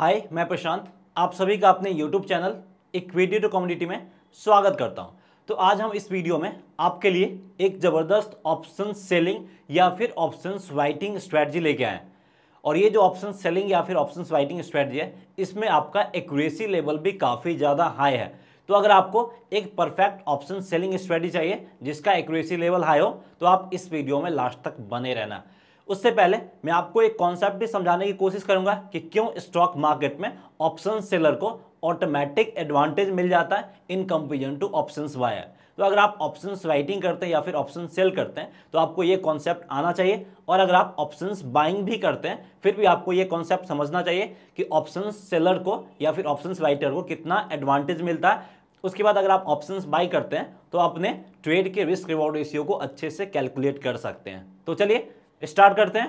हाय मैं प्रशांत आप सभी का अपने YouTube channel equity to community में स्वागत करता हूं तो आज हम इस वीडियो में आपके लिए एक ज़बरदस्त ऑप्शन सेलिंग या फिर ऑप्शन राइटिंग स्ट्रैटी लेके आए और ये जो ऑप्शन सेलिंग या फिर ऑप्शन राइटिंग स्ट्रैटी है इसमें आपका एक्यूरेसी लेवल भी काफ़ी ज़्यादा हाई है तो अगर आपको एक परफेक्ट ऑप्शन सेलिंग स्ट्रैटी चाहिए जिसका एक्यूरेसी लेवल हाई हो तो आप इस वीडियो में लास्ट तक बने रहना उससे पहले मैं आपको एक कॉन्सेप्ट भी समझाने की कोशिश करूंगा कि क्यों स्टॉक मार्केट में ऑप्शन सेलर को ऑटोमेटिक एडवांटेज मिल जाता है in comparison to option buyer तो अगर आप ऑप्शन राइटिंग करते हैं या फिर ऑप्शन सेल करते हैं तो आपको ये कॉन्सेप्ट आना चाहिए और अगर आप ऑप्शन बाइंग भी करते हैं फिर भी आपको ये कॉन्सेप्ट समझना चाहिए कि ऑप्शन सेलर को या फिर ऑप्शन राइटर को कितना एडवांटेज मिलता है उसके बाद अगर आप ऑप्शन बाई करते हैं तो अपने ट्रेड के रिस्क रिवॉर्ड रेशियो को अच्छे से कैलकुलेट कर सकते हैं तो चलिए स्टार्ट करते हैं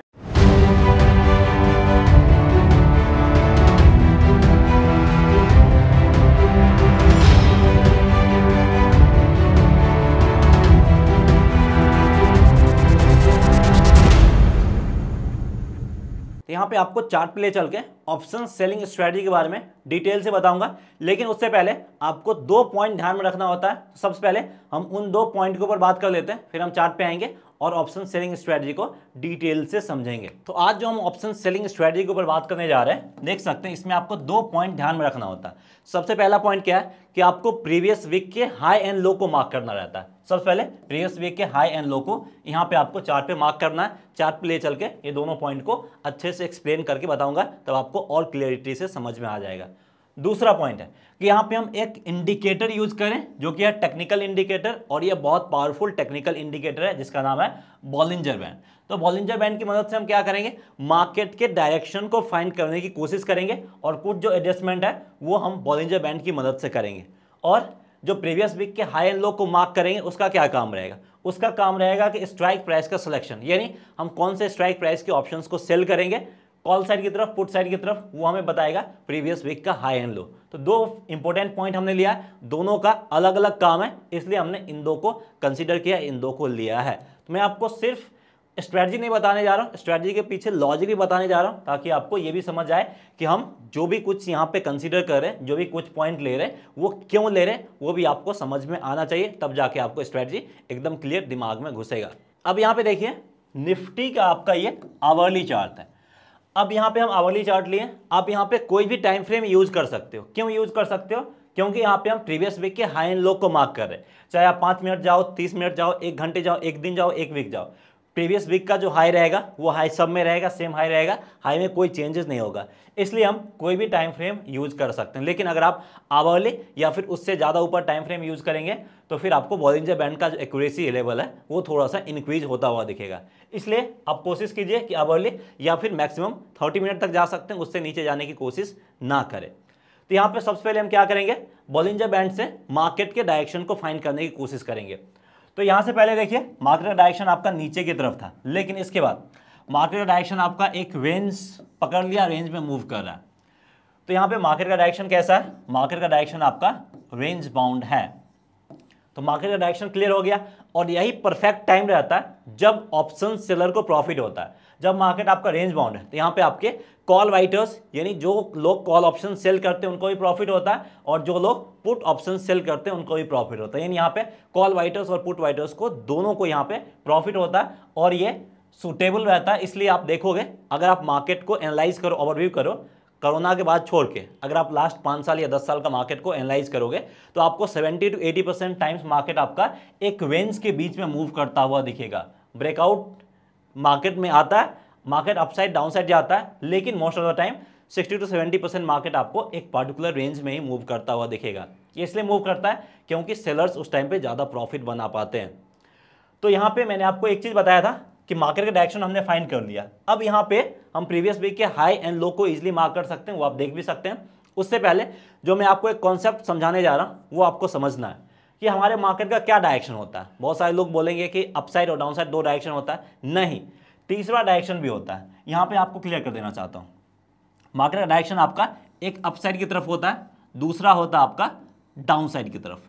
तो यहाँ पे आपको चार्ट प्ले चल के ऑप्शन सेलिंग स्ट्रेटजी के बारे में डिटेल से बताऊंगा लेकिन उससे पहले आपको दो पॉइंट ध्यान में रखना होता है सबसे पहले हम उन दो पॉइंट के ऊपर बात कर लेते हैं फिर हम चार्ट पे आएंगे और ऑप्शन सेलिंग स्ट्रेटजी को डिटेल से समझेंगे तो आज जो हम ऑप्शन सेलिंग स्ट्रेटजी के ऊपर बात करने जा रहे हैं देख सकते हैं इसमें आपको दो पॉइंट ध्यान में रखना होता है सबसे पहला पॉइंट क्या है कि आपको प्रीवियस वीक के हाई एंड लो को मार्क करना रहता है सबसे पहले प्रीवियस वीक के हाई एंड लो को यहाँ पे आपको चार्ट पे मार्क करना है चार्ट पे ले चल के ये दोनों पॉइंट को अच्छे से एक्सप्लेन करके बताऊंगा तब आपको और क्लियरिटी से समझ में आ जाएगा दूसरा पॉइंट है कि यहाँ पे हम एक इंडिकेटर यूज करें जो कि है टेक्निकल इंडिकेटर और ये बहुत पावरफुल टेक्निकल इंडिकेटर है जिसका नाम है बॉलिंजर बैंड तो बॉलिंजर बैंड की मदद से हम क्या करेंगे मार्केट के डायरेक्शन को फाइंड करने की कोशिश करेंगे और कुछ जो एडजस्टमेंट है वो हम बॉलिंजर बैंड की मदद से करेंगे और जो प्रीवियस वीक के हाई एंड लो को मार्क करेंगे उसका क्या काम रहेगा उसका काम रहेगा कि स्ट्राइक प्राइस का सिलेक्शन यानी हम कौन से स्ट्राइक प्राइस के ऑप्शंस को सेल करेंगे कॉल साइड की तरफ पुट साइड की तरफ वो हमें बताएगा प्रीवियस वीक का हाई एंड लो तो दो इंपॉर्टेंट पॉइंट हमने लिया है दोनों का अलग अलग काम है इसलिए हमने इन दो को कंसिडर किया इन दो को लिया है तो मैं आपको सिर्फ स्ट्रैटी नहीं बताने जा रहा हूँ स्ट्रैटी के पीछे लॉजिक भी बताने जा रहा हूँ ताकि आपको ये भी समझ आए कि हम जो भी कुछ यहाँ पे कंसीडर कर रहे हैं जो भी कुछ पॉइंट ले रहे हैं वो क्यों ले रहे हैं वो भी आपको समझ में आना चाहिए तब जाके आपको स्ट्रैटी एकदम क्लियर दिमाग में घुसेगा अब यहाँ पे देखिए निफ्टी का आपका ये आवर्ली चार्ट है अब यहाँ पे हम अवली चार्ट लिए आप यहाँ पे कोई भी टाइम फ्रेम यूज कर सकते हो क्यों यूज कर सकते हो क्योंकि यहाँ पे हम प्रीवियस वीक के हाई एंड लो को मार्क कर रहे हैं चाहे आप पाँच मिनट जाओ तीस मिनट जाओ एक घंटे जाओ एक दिन जाओ एक वीक जाओ प्रीवियस वीक का जो हाई रहेगा वो हाई सब में रहेगा सेम हाई रहेगा हाई में कोई चेंजेस नहीं होगा इसलिए हम कोई भी टाइम फ्रेम यूज कर सकते हैं लेकिन अगर आप आवर्ले या फिर उससे ज़्यादा ऊपर टाइम फ्रेम यूज करेंगे तो फिर आपको बॉलिंजर बैंड का जो एक्यूरेसी लेवल है वो थोड़ा सा इंक्रीज होता हुआ दिखेगा इसलिए आप कोशिश कीजिए कि आवर्ले या फिर मैक्सिमम थर्टी मिनट तक जा सकते हैं उससे नीचे जाने की कोशिश ना करें तो यहाँ पर सबसे पहले हम क्या करेंगे बॉलिंजर बैंड से मार्केट के डायरेक्शन को फाइन करने की कोशिश करेंगे तो यहां से पहले देखिए मार्केट का डायरेक्शन आपका नीचे की तरफ था लेकिन इसके बाद मार्केट का डायरेक्शन आपका एक रेंज पकड़ लिया रेंज में मूव कर रहा है तो यहां पे मार्केट का डायरेक्शन कैसा है मार्केट का डायरेक्शन आपका रेंज बाउंड है तो मार्केट का डायरेक्शन क्लियर हो गया और यही परफेक्ट टाइम रहता है जब ऑप्शन सेलर को प्रॉफिट होता है जब मार्केट आपका रेंज बाउंड है तो यहाँ पे आपके कॉल राइटर्स यानी जो लोग कॉल ऑप्शन सेल करते हैं उनको भी प्रॉफिट होता है और जो लोग पुट ऑप्शन सेल करते हैं उनको भी प्रॉफिट होता है यानी यहाँ पे कॉल वाइटर्स और पुट राइटर्स को दोनों को यहाँ पे प्रॉफिट होता है और ये सुटेबल रहता है इसलिए आप देखोगे अगर आप मार्केट को एनालाइज करो ओवरव्यू करो कोरोना के बाद छोड़ के अगर आप लास्ट पाँच साल या दस साल का मार्केट को एनालाइज करोगे तो आपको seventy to eighty percent times market आपका एक वेंज के बीच में मूव करता हुआ दिखेगा ब्रेकआउट मार्केट में आता है मार्केट अपसाइड डाउन साइड जाता है लेकिन most of the time 60 to 70 percent market आपको एक पर्टिकुलर रेंज में ही मूव करता हुआ दिखेगा ये इसलिए मूव करता है क्योंकि सेलर्स उस टाइम पे ज़्यादा प्रॉफिट बना पाते हैं तो यहाँ पे मैंने आपको एक चीज़ बताया था कि मार्केट का डायरेक्शन हमने फाइन कर लिया अब यहाँ पे हम प्रीवियस वीक के हाई एंड लो को ईजिली मार्क कर सकते हैं वो आप देख भी सकते हैं उससे पहले जो मैं आपको एक कॉन्सेप्ट समझाने जा रहा हूँ वो आपको समझना है कि हमारे मार्केट का क्या डायरेक्शन होता है बहुत सारे लोग बोलेंगे कि अपसाइड और डाउनसाइड दो डायरेक्शन होता है नहीं तीसरा डायरेक्शन भी होता है यहाँ पे आपको क्लियर कर देना चाहता हूँ मार्केट का डायरेक्शन आपका एक अपसाइड की तरफ होता है दूसरा होता है आपका डाउन की तरफ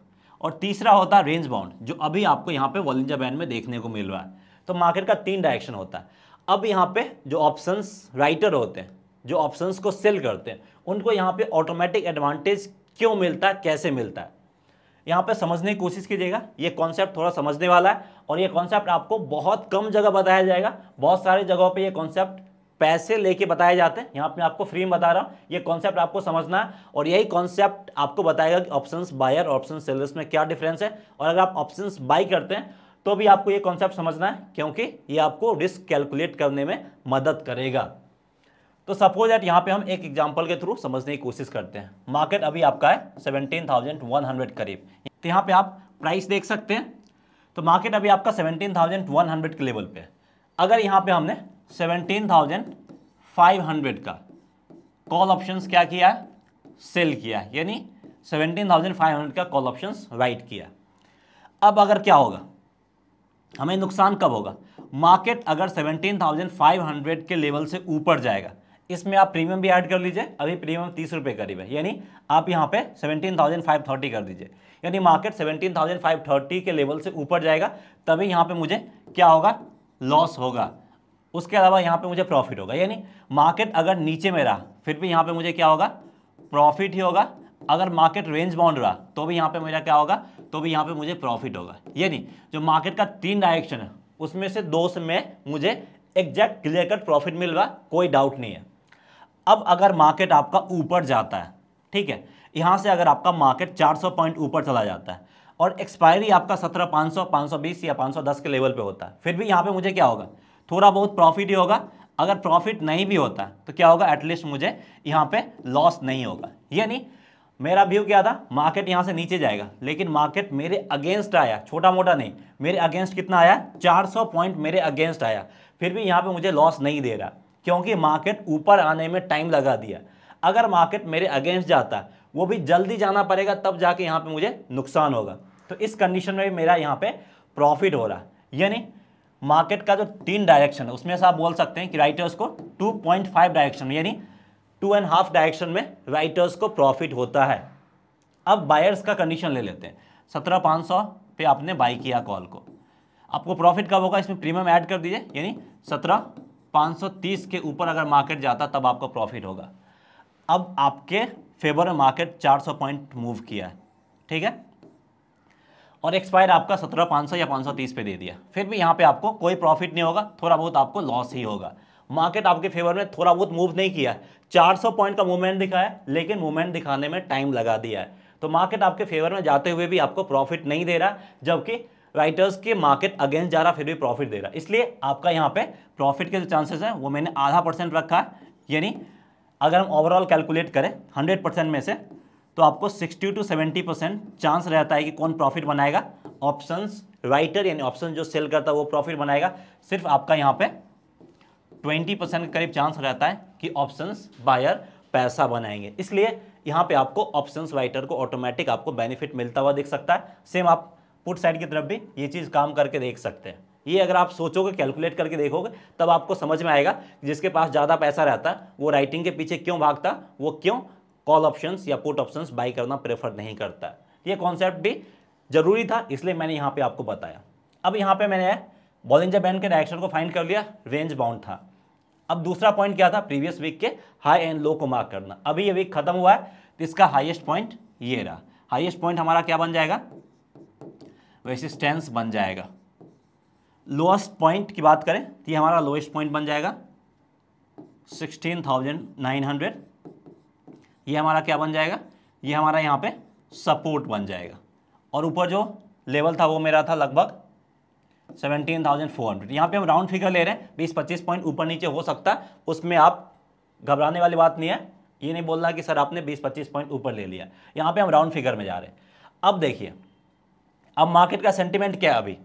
और तीसरा होता है रेंज बाउंड जो अभी आपको यहाँ पर वॉलिंजा बैंड में देखने को मिल रहा है तो मार्केट का तीन डायरेक्शन होता है अब यहाँ पे जो ऑप्शन राइटर होते हैं जो ऑप्शंस को सेल करते हैं उनको यहाँ पे ऑटोमेटिक एडवांटेज क्यों मिलता है कैसे मिलता है यहाँ पे समझने की कोशिश कीजिएगा ये कॉन्सेप्ट थोड़ा समझने वाला है और ये कॉन्सेप्ट आपको बहुत कम जगह बताया जाएगा बहुत सारी जगहों पे ये कॉन्सेप्ट पैसे लेके बताए जाते हैं यहाँ पे मैं आपको फ्री में बता रहा हूँ ये कॉन्सेप्ट आपको समझना है और यही कॉन्सेप्ट आपको बताएगा कि ऑप्शन बायर ऑप्शन सेलर्स में क्या डिफरेंस है और अगर आप ऑप्शन बाई करते हैं तो भी आपको ये कॉन्सेप्ट समझना है क्योंकि ये आपको रिस्क कैलकुलेट करने में मदद करेगा तो सपोज एट यहाँ पे हम एक एग्जाम्पल के थ्रू समझने की कोशिश करते हैं मार्केट अभी आपका है सेवनटीन थाउजेंड वन हंड्रेड करीब तो यहाँ पे आप प्राइस देख सकते हैं तो मार्केट अभी आपका सेवनटीन थाउजेंड वन हंड्रेड के लेवल पे है अगर यहाँ पे हमने सेवनटीन थाउजेंड फाइव हंड्रेड का कॉल ऑप्शन क्या किया है सेल किया है यानी सेवनटीन थाउजेंड फाइव हंड्रेड का कॉल ऑप्शन राइट किया अब अगर क्या होगा हमें नुकसान कब होगा मार्केट अगर सेवनटीन थाउजेंड फाइव हंड्रेड के लेवल से ऊपर जाएगा इसमें आप प्रीमियम भी ऐड कर लीजिए अभी प्रीमियम तीस रुपये करीब है यानी आप यहाँ पे सेवेंटीन थाउजेंड फाइव थर्टी कर दीजिए यानी market seventeen thousand five thirty के लेवल से ऊपर जाएगा तभी यहाँ पे मुझे क्या होगा लॉस होगा उसके अलावा यहाँ पे मुझे प्रॉफिट होगा यानी मार्केट अगर नीचे में रहा फिर भी यहाँ पर मुझे क्या होगा प्रॉफिट ही होगा अगर मार्केट रेंज बाउंड रहा तो भी यहाँ पर मेरा क्या होगा तो भी यहाँ पर मुझे प्रॉफिट होगा यानी जो मार्केट का तीन डायरेक्शन है उसमें से दो से में मुझे एग्जैक्ट क्लियर कट प्रॉफिट मिल रहा कोई डाउट नहीं है अब अगर मार्केट आपका ऊपर जाता है ठीक है यहाँ से अगर आपका मार्केट 400 पॉइंट ऊपर चला जाता है और एक्सपायरी आपका सत्रह पाँच सौ पाँच सौ बीस या पाँच सौ दस के लेवल पे होता है फिर भी यहाँ पे मुझे क्या होगा थोड़ा बहुत प्रॉफिट ही होगा अगर प्रॉफिट नहीं भी होता तो क्या होगा एटलीस्ट मुझे यहाँ पे लॉस नहीं होगा यानी मेरा व्यू क्या था मार्केट यहाँ से नीचे जाएगा लेकिन मार्केट मेरे अगेंस्ट आया छोटा मोटा नहीं मेरे अगेंस्ट कितना आया चार पॉइंट मेरे अगेंस्ट आया फिर भी यहाँ पर मुझे लॉस नहीं दे रहा क्योंकि मार्केट ऊपर आने में टाइम लगा दिया अगर मार्केट मेरे अगेंस्ट जाता है वो भी जल्दी जाना पड़ेगा तब जाके यहाँ पे मुझे नुकसान होगा तो इस कंडीशन में भी मेरा यहाँ पे प्रॉफिट हो रहा है यानी मार्केट का जो तीन डायरेक्शन है उसमें से आप बोल सकते हैं कि राइटर्स को 2.5 डायरेक्शन यानी टू एंड हाफ डायरेक्शन में राइटर्स को प्रॉफिट होता है अब बायर्स का कंडीशन ले लेते हैं सत्रह पाँच सौ पे आपने बाई किया कॉल को आपको प्रॉफिट कब होगा इसमें प्रीमियम ऐड कर दीजिए यानी सत्रह 530 के ऊपर अगर मार्केट जाता तब आपका प्रॉफिट होगा अब आपके फेवर में मार्केट 400 पॉइंट मूव किया है ठीक है और एक्सपायर आपका सत्रह पाँच सौ या पाँच सौ तीस पे दे दिया फिर भी यहाँ पे आपको कोई प्रॉफिट नहीं होगा थोड़ा बहुत आपको लॉस ही होगा मार्केट आपके फेवर में थोड़ा बहुत मूव नहीं किया चार सौ पॉइंट का मूवमेंट दिखाया लेकिन मूवमेंट दिखाने में टाइम लगा दिया है तो मार्केट आपके फेवर में जाते हुए भी आपको प्रॉफिट नहीं दे रहा जबकि राइटर्स के मार्केट अगेंस्ट जा रहा फिर भी प्रॉफिट दे रहा इसलिए आपका यहाँ पे प्रॉफिट के जो चांसेस हैं वो मैंने आधा परसेंट रखा है यानी अगर हम ओवरऑल कैलकुलेट करें हंड्रेड परसेंट में से तो आपको sixty to seventy percent chance रहता है कि कौन प्रॉफिट बनाएगा ऑप्शन राइटर यानी ऑप्शन जो सेल करता है वो प्रॉफिट बनाएगा सिर्फ आपका यहाँ पर ट्वेंटी परसेंट के करीब चांस रहता है कि ऑप्शंस बायर पैसा बनाएंगे इसलिए यहाँ पे आपको ऑप्शंस राइटर को ऑटोमेटिक आपको बेनिफिट मिलता हुआ दिख सकता है सेम आप पुट साइड की तरफ भी ये चीज़ काम करके देख सकते हैं ये अगर आप सोचोगे कैलकुलेट करके देखोगे तब आपको समझ में आएगा जिसके पास ज़्यादा पैसा रहता वो राइटिंग के पीछे क्यों भागता वो क्यों कॉल ऑप्शंस या पुट ऑप्शंस बाई करना प्रेफर नहीं करता ये कॉन्सेप्ट भी ज़रूरी था इसलिए मैंने यहाँ पे आपको बताया अब यहाँ पे मैंने बॉलिंजर बैंड के डायरेक्शन को फाइंड कर लिया रेंज बाउंड था अब दूसरा पॉइंट क्या था प्रीवियस वीक के हाई एंड लो को मार्क करना अभी ये वीक खत्म हुआ है तो इसका हाईएस्ट पॉइंट ये रहा हाईएस्ट पॉइंट हमारा क्या बन जाएगा रेसिस्टेंस तो बन जाएगा लोएस्ट पॉइंट की बात करें तो ये हमारा लोएस्ट पॉइंट बन जाएगा सिक्सटीन थाउजेंड नाइन हंड्रेड ये हमारा क्या बन जाएगा ये हमारा यहाँ पे सपोर्ट बन जाएगा और ऊपर जो लेवल था वो मेरा था लगभग सेवनटीन थाउजेंड फोर हंड्रेड यहाँ पर हम राउंड फिगर ले रहे हैं बीस पच्चीस पॉइंट ऊपर नीचे हो सकता है उसमें आप घबराने वाली बात नहीं है ये नहीं बोलना कि सर आपने बीस पच्चीस पॉइंट ऊपर ले लिया यहाँ पर हम राउंड फिगर में जा रहे हैं अब देखिए अब मार्केट का सेंटिमेंट क्या है अभी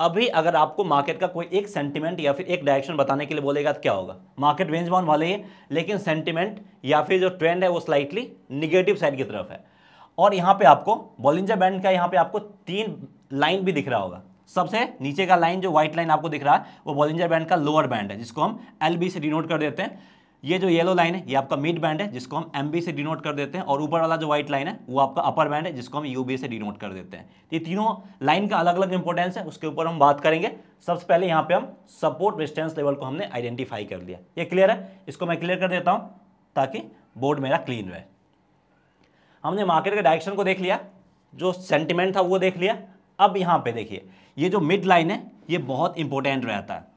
अभी अगर आपको मार्केट का कोई एक सेंटिमेंट या फिर एक डायरेक्शन बताने के लिए बोलेगा तो क्या होगा मार्केट रेंज बाउंड वाले ही लेकिन सेंटिमेंट या फिर जो ट्रेंड है वो स्लाइटली निगेटिव साइड की तरफ है और यहाँ पे आपको बॉलिंजर बैंड का यहाँ पे आपको तीन लाइन भी दिख रहा होगा सबसे नीचे का लाइन जो व्हाइट लाइन आपको दिख रहा है वो बॉलिंजर बैंड का लोअर बैंड है जिसको हम एल से डिनोट कर देते हैं ये जो येलो लाइन है ये आपका मिड बैंड है जिसको हम एम से डिनोट कर देते हैं और ऊपर वाला जो व्हाइट लाइन है वो आपका अपर बैंड है जिसको हम यू से डिनोट कर देते हैं तो ये तीनों लाइन का अलग अलग इंपॉर्टेंस है उसके ऊपर हम बात करेंगे सबसे पहले यहाँ पे हम सपोर्ट रिस्टेंस लेवल को हमने आइडेंटिफाई कर लिया ये क्लियर है इसको मैं क्लियर कर देता हूँ ताकि बोर्ड मेरा क्लीन रहे हमने मार्केट के डायरेक्शन को देख लिया जो सेंटिमेंट था वो देख लिया अब यहाँ पे देखिए ये जो मिड लाइन है ये बहुत इंपॉर्टेंट रहता है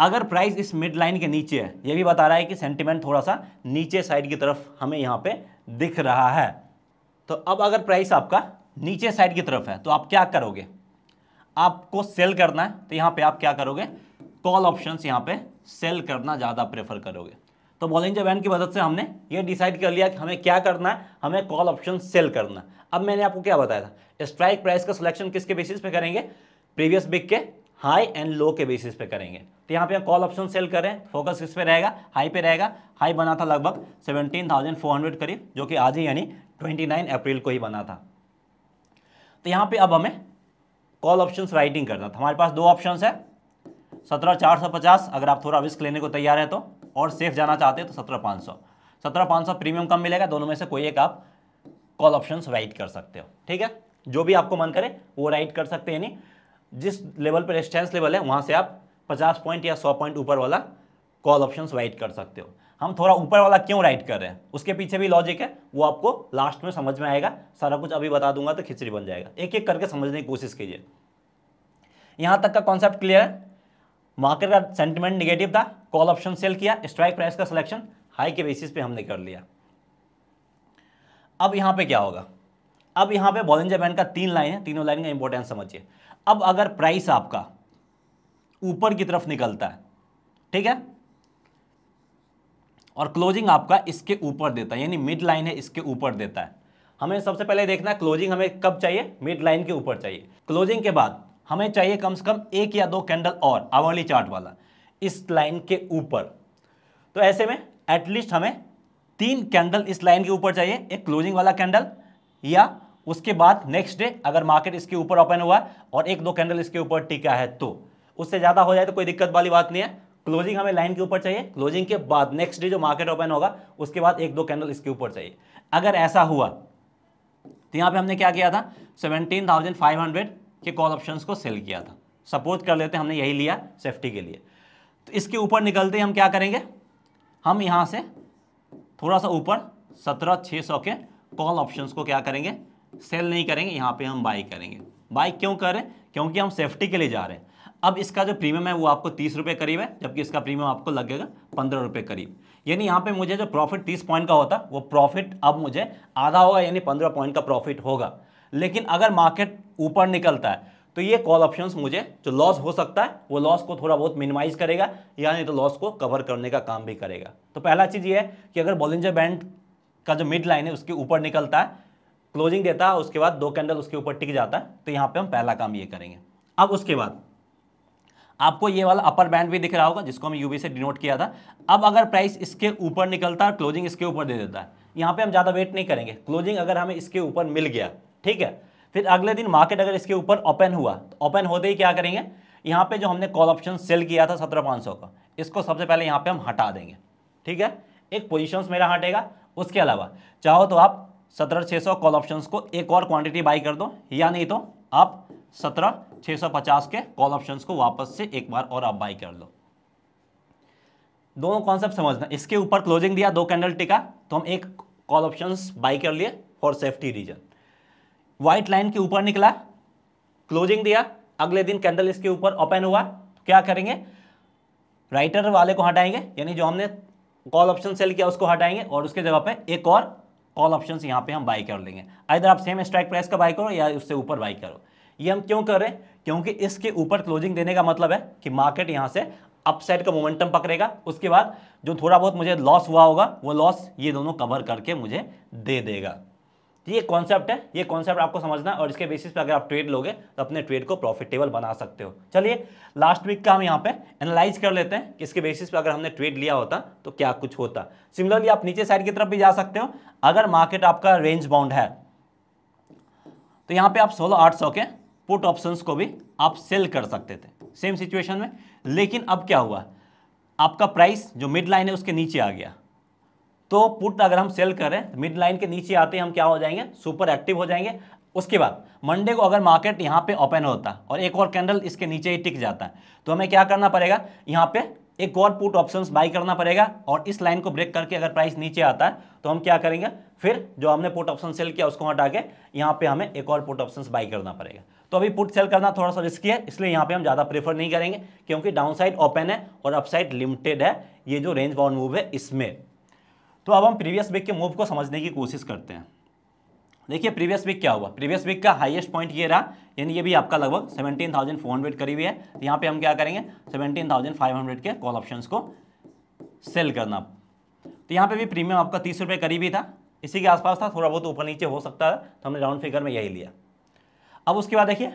अगर प्राइस इस मिड लाइन के नीचे है ये भी बता रहा है कि सेंटिमेंट थोड़ा सा नीचे साइड की तरफ हमें यहाँ पे दिख रहा है तो अब अगर प्राइस आपका नीचे साइड की तरफ है तो आप क्या करोगे आपको सेल करना है तो यहाँ पे आप क्या करोगे कॉल ऑप्शन यहाँ पे सेल करना ज़्यादा प्रेफर करोगे तो बॉलिंजर बैंड की मदद से हमने ये डिसाइड कर लिया कि हमें क्या करना है हमें कॉल ऑप्शन सेल करना अब मैंने आपको क्या बताया था स्ट्राइक प्राइस का सिलेक्शन किसके बेसिस पे करेंगे प्रीवियस बिक के हाई एंड लो के बेसिस पे करेंगे तो यहाँ पे आप कॉल ऑप्शन सेल करें फोकस किस पे रहेगा हाई पे रहेगा हाई बना था लगभग 17,400 करीब जो कि आज ही यानी 29 अप्रैल को ही बना था तो यहाँ पे अब हमें कॉल ऑप्शन राइटिंग करना था हमारे पास दो ऑप्शन है सत्रह चार सौ पचास अगर आप थोड़ा रिस्क लेने को तैयार है तो और सेफ जाना चाहते हैं तो सत्रह पाँच सौ सत्रह पाँच सौ प्रीमियम कम मिलेगा दोनों में से कोई एक आप कॉल ऑप्शन राइट कर सकते हो ठीक है जो भी आपको मन करे वो राइट कर सकते हैं यानी जिस लेवल पर रेस्टेंस लेवल है वहाँ से आप पचास पॉइंट या सौ पॉइंट ऊपर वाला कॉल ऑप्शन राइट कर सकते हो हम थोड़ा ऊपर वाला क्यों राइट कर रहे हैं उसके पीछे भी लॉजिक है वो आपको लास्ट में समझ में आएगा सारा कुछ अभी बता दूंगा तो खिचड़ी बन जाएगा एक एक करके समझने की कोशिश कीजिए यहाँ तक का कॉन्सेप्ट क्लियर है मार्केट का सेंटिमेंट निगेटिव था कॉल ऑप्शन सेल किया स्ट्राइक प्राइस का सिलेक्शन हाई के बेसिस पे हमने कर लिया अब यहाँ पे क्या होगा अब यहाँ पे बॉलिंजर बैंड का तीन लाइन है तीनों लाइन का इंपॉर्टेंस समझिए अब अगर प्राइस आपका ऊपर की तरफ निकलता है ठीक है और क्लोजिंग आपका इसके ऊपर देता है यानी मिड लाइन है इसके ऊपर देता है हमें सबसे पहले देखना है क्लोजिंग हमें कब चाहिए मिड लाइन के ऊपर चाहिए क्लोजिंग के बाद हमें चाहिए कम से कम एक या दो कैंडल और आवली चार्ट वाला इस लाइन के ऊपर तो ऐसे में एटलीस्ट हमें तीन कैंडल इस लाइन के ऊपर चाहिए एक क्लोजिंग वाला कैंडल या उसके बाद नेक्स्ट डे अगर मार्केट इसके ऊपर ओपन हुआ और एक दो कैंडल इसके ऊपर टिका है तो उससे ज़्यादा हो जाए तो कोई दिक्कत वाली बात नहीं है क्लोजिंग हमें लाइन के ऊपर चाहिए क्लोजिंग के बाद नेक्स्ट डे जो मार्केट ओपन होगा उसके बाद एक दो कैंडल इसके ऊपर चाहिए अगर ऐसा हुआ तो यहां पे हमने क्या किया था 17,500 के कॉल ऑप्शंस को सेल किया था सपोज कर लेते हमने यही लिया सेफ्टी के लिए तो इसके ऊपर निकलते हम क्या करेंगे हम यहाँ से थोड़ा सा ऊपर सत्रह छः सौ के कॉल ऑप्शन को क्या करेंगे सेल नहीं करेंगे यहाँ पे हम बाई करेंगे बाई क्यों करें क्योंकि हम सेफ्टी के लिए जा रहे हैं अब इसका जो प्रीमियम है वो आपको तीस रुपये करीब है जबकि इसका प्रीमियम आपको लगेगा पंद्रह रुपये करीब यानी यहाँ पे मुझे जो प्रॉफिट तीस पॉइंट का होता वो प्रॉफिट अब मुझे आधा होगा यानी पंद्रह पॉइंट का प्रॉफिट होगा लेकिन अगर मार्केट ऊपर निकलता है तो ये कॉल ऑप्शंस मुझे जो लॉस हो सकता है वो लॉस को थोड़ा बहुत मिनिमाइज करेगा यानी तो लॉस को कवर करने का काम भी करेगा तो पहला चीज़ ये है कि अगर बॉलिंजर बैंड का जो मिड लाइन है उसके ऊपर निकलता है क्लोजिंग देता है उसके बाद दो कैंडल उसके ऊपर टिक जाता है तो यहाँ पे हम पहला काम ये करेंगे अब उसके बाद आपको ये वाला अपर बैंड भी दिख रहा होगा जिसको हम यूबी से डिनोट किया था अब अगर प्राइस इसके ऊपर निकलता है क्लोजिंग इसके ऊपर दे देता है यहाँ पे हम ज़्यादा वेट नहीं करेंगे क्लोजिंग अगर हमें इसके ऊपर मिल गया ठीक है फिर अगले दिन मार्केट अगर इसके ऊपर ओपन हुआ तो ओपन होते ही क्या करेंगे यहाँ पे जो हमने कॉल ऑप्शन सेल किया था सत्रह पाँच सौ का इसको सबसे पहले यहाँ पे हम हटा देंगे ठीक है एक पोजीशंस मेरा हटेगा उसके अलावा चाहो तो आप सत्रह छः सौ कॉल ऑप्शन को एक और क्वांटिटी बाई कर दो या नहीं तो आप सत्रह छः सौ पचास के कॉल ऑप्शन को वापस से एक बार और आप बाई कर दो दोनों कॉन्सेप्ट समझना इसके ऊपर क्लोजिंग दिया दो कैंडल टिका तो हम एक कॉल ऑप्शन बाई कर लिए for safety reason white line के ऊपर निकला क्लोजिंग दिया अगले दिन कैंडल इसके ऊपर ओपन हुआ क्या करेंगे राइटर वाले को हटाएंगे यानी जो हमने कॉल ऑप्शन सेल किया उसको हटाएंगे और उसके जगह पे एक और ऑल ऑप्शन यहाँ पे हम बाई कर लेंगे इधर आप सेम स्ट्राइक प्राइस का बाई करो या उससे ऊपर बाई करो ये हम क्यों कर रहे हैं क्योंकि इसके ऊपर क्लोजिंग देने का मतलब है कि मार्केट यहाँ से अपसाइड का मोमेंटम पकड़ेगा उसके बाद जो थोड़ा बहुत मुझे लॉस हुआ होगा वो लॉस ये दोनों कवर करके मुझे दे देगा तो ये कॉन्सेप्ट है ये कॉन्सेप्ट आपको समझना और इसके बेसिस पर अगर आप ट्रेड लोगे तो अपने ट्रेड को प्रॉफिटेबल बना सकते हो चलिए लास्ट वीक का हम यहाँ पे एनालाइज कर लेते हैं कि इसके बेसिस पे अगर हमने ट्रेड लिया होता तो क्या कुछ होता सिमिलरली आप नीचे साइड की तरफ भी जा सकते हो अगर मार्केट आपका रेंज बाउंड है तो यहाँ पे आप सोलह आठ सौ के पुट ऑप्शन को भी आप सेल कर सकते थे सेम सिचुएशन में लेकिन अब क्या हुआ आपका प्राइस जो मिड लाइन है उसके नीचे आ गया तो पुट अगर हम सेल करें मिड तो लाइन के नीचे आते ही हम क्या हो जाएंगे सुपर एक्टिव हो जाएंगे उसके बाद मंडे को अगर मार्केट यहाँ पे ओपन होता और एक और कैंडल इसके नीचे ही टिक जाता है तो हमें क्या करना पड़ेगा यहाँ पे एक और पुट ऑप्शंस बाई करना पड़ेगा और इस लाइन को ब्रेक करके अगर प्राइस नीचे आता है तो हम क्या करेंगे फिर जो हमने पुट ऑप्शन सेल किया उसको हटा के यहाँ पे हमें एक और पुट ऑप्शंस बाई करना पड़ेगा तो अभी पुट सेल करना थोड़ा सा रिस्की है इसलिए यहाँ पे हम ज़्यादा प्रेफर नहीं करेंगे क्योंकि साइड ओपन है और अपसाइड लिमिटेड है ये जो रेंज बाउंड मूव है इसमें तो अब हम प्रीवियस वीक के मूव को समझने की कोशिश करते हैं देखिए प्रीवियस वीक क्या हुआ प्रीवियस वीक का हाईएस्ट पॉइंट ये रहा यानी ये भी आपका लगभग 17,400 करीब है तो यहाँ पे हम क्या करेंगे 17,500 के कॉल ऑप्शंस को सेल करना तो यहाँ पे भी प्रीमियम आपका तीस रुपये करीब ही था इसी के आसपास था थोड़ा बहुत ऊपर नीचे हो सकता है तो हमने राउंड फिगर में यही लिया अब उसके बाद देखिए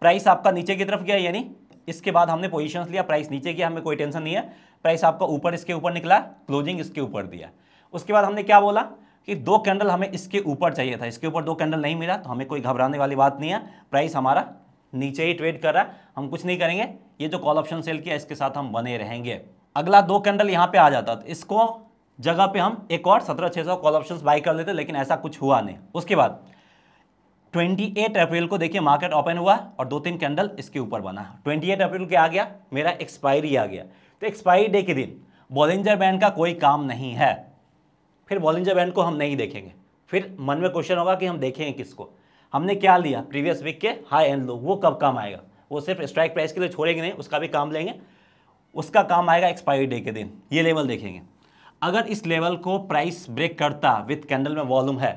प्राइस आपका नीचे की तरफ गया यानी इसके बाद हमने पोजिशन लिया प्राइस नीचे किया हमें कोई टेंशन नहीं है प्राइस आपका ऊपर इसके ऊपर निकला क्लोजिंग इसके ऊपर दिया उसके बाद हमने क्या बोला कि दो कैंडल हमें इसके ऊपर चाहिए था इसके ऊपर दो कैंडल नहीं मिला तो हमें कोई घबराने वाली बात नहीं है प्राइस हमारा नीचे ही ट्रेड कर रहा है हम कुछ नहीं करेंगे ये जो कॉल ऑप्शन सेल किया इसके साथ हम बने रहेंगे अगला दो कैंडल यहाँ पे आ जाता तो इसको जगह पे हम एक और सत्रह छः सौ कॉल ऑप्शन बाई कर लेते लेकिन ऐसा कुछ हुआ नहीं उसके बाद 28 अप्रैल को देखिए मार्केट ओपन हुआ और दो तीन कैंडल इसके ऊपर बना 28 अप्रैल के आ गया मेरा एक्सपायरी आ गया तो एक्सपायरी डे के दिन बॉलिंजर बैंड का कोई काम नहीं है फिर बॉलिंजर बैंड को हम नहीं देखेंगे फिर मन में क्वेश्चन होगा कि हम देखेंगे किसको हमने क्या लिया प्रीवियस वीक के हाई एंड लो वो कब काम आएगा वो सिर्फ स्ट्राइक प्राइस के लिए छोड़ेंगे नहीं उसका भी काम लेंगे उसका काम आएगा एक्सपायरी डे के दिन ये लेवल देखेंगे अगर इस लेवल को प्राइस ब्रेक करता विथ कैंडल में वॉल्यूम है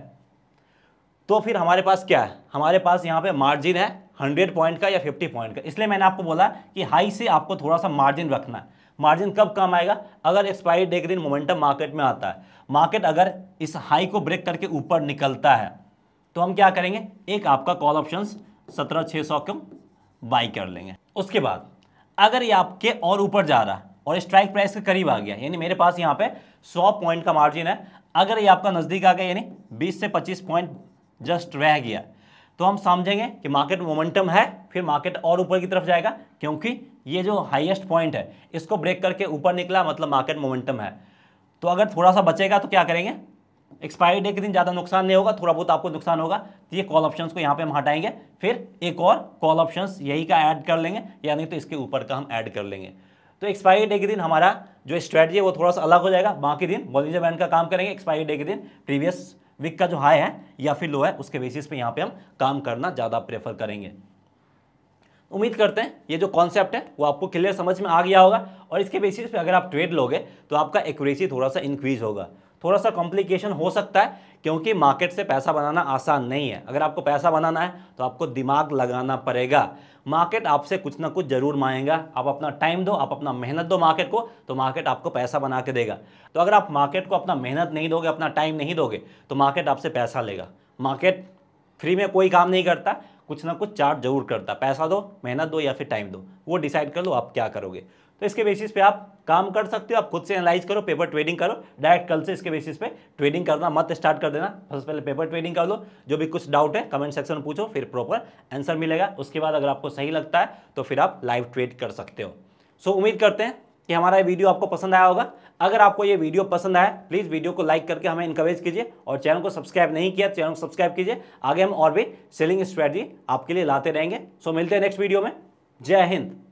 तो फिर हमारे पास क्या है हमारे पास यहाँ पे मार्जिन है 100 पॉइंट का या 50 पॉइंट का इसलिए मैंने आपको बोला कि हाई से आपको थोड़ा सा मार्जिन रखना है मार्जिन कब काम आएगा अगर एक्सपायरी डे के दिन मोमेंटम मार्केट में आता है मार्केट अगर इस हाई को ब्रेक करके ऊपर निकलता है तो हम क्या करेंगे एक आपका कॉल ऑप्शन सत्रह छः सौ क्यों बाई कर लेंगे उसके बाद अगर ये आपके और ऊपर जा रहा है और स्ट्राइक प्राइस के करीब आ गया यानी मेरे पास यहाँ पे 100 पॉइंट का मार्जिन है अगर ये आपका नज़दीक आ गया यानी 20 से 25 पॉइंट जस्ट रह गया तो हम समझेंगे कि मार्केट मोमेंटम है फिर मार्केट और ऊपर की तरफ जाएगा क्योंकि ये जो हाइएस्ट पॉइंट है इसको ब्रेक करके ऊपर निकला मतलब मार्केट मोमेंटम है तो अगर थोड़ा सा बचेगा तो क्या करेंगे एक्सपायरी डे के दिन ज़्यादा नुकसान नहीं होगा थोड़ा बहुत आपको नुकसान होगा तो ये कॉल ऑप्शंस को यहाँ पे हम हटाएंगे फिर एक और कॉल ऑप्शंस यही का ऐड कर लेंगे या नहीं तो इसके ऊपर का हम ऐड कर लेंगे तो एक्सपायरी डे के दिन हमारा जो स्ट्रैटेजी है वो थोड़ा सा अलग हो जाएगा बाकी दिन वॉलिजर बैंड का काम करेंगे एक्सपायरी डे के दिन प्रीवियस वीक का जो हाई है या फिर लो है उसके बेसिस पर यहाँ पर हम काम करना ज़्यादा प्रेफर करेंगे उम्मीद करते हैं ये जो कॉन्सेप्ट है वो आपको क्लियर समझ में आ गया होगा और इसके बेसिस पे अगर आप ट्रेड लोगे तो आपका एक्यूरेसी थोड़ा सा इंक्रीज होगा थोड़ा सा कॉम्प्लिकेशन हो सकता है क्योंकि मार्केट से पैसा बनाना आसान नहीं है अगर आपको पैसा बनाना है तो आपको दिमाग लगाना पड़ेगा मार्केट आपसे कुछ ना कुछ जरूर मांगेगा आप अपना टाइम दो आप अपना मेहनत दो मार्केट को तो मार्केट आपको पैसा बना के देगा तो अगर आप मार्केट को अपना मेहनत नहीं दोगे अपना टाइम नहीं दोगे तो मार्केट आपसे पैसा लेगा मार्केट फ्री में कोई काम नहीं करता कुछ ना कुछ चार्ज जरूर करता पैसा दो मेहनत दो या फिर टाइम दो वो डिसाइड कर लो आप क्या करोगे तो इसके बेसिस पे आप काम कर सकते हो आप खुद से एनालाइज करो पेपर ट्रेडिंग करो डायरेक्ट कल से इसके बेसिस पे ट्रेडिंग करना मत स्टार्ट कर देना सबसे पहले पेपर ट्रेडिंग कर लो जो भी कुछ डाउट है कमेंट सेक्शन में पूछो फिर प्रॉपर आंसर मिलेगा उसके बाद अगर आपको सही लगता है तो फिर आप लाइव ट्रेड कर सकते हो सो so, उम्मीद करते हैं कि हमारा ये वीडियो आपको पसंद आया होगा अगर आपको ये वीडियो पसंद आया प्लीज़ वीडियो को लाइक करके हमें इनकरेज कीजिए और चैनल को सब्सक्राइब नहीं किया चैनल को सब्सक्राइब कीजिए आगे हम और भी सेलिंग स्ट्रैटी आपके लिए लाते रहेंगे सो मिलते हैं नेक्स्ट वीडियो में जय हिंद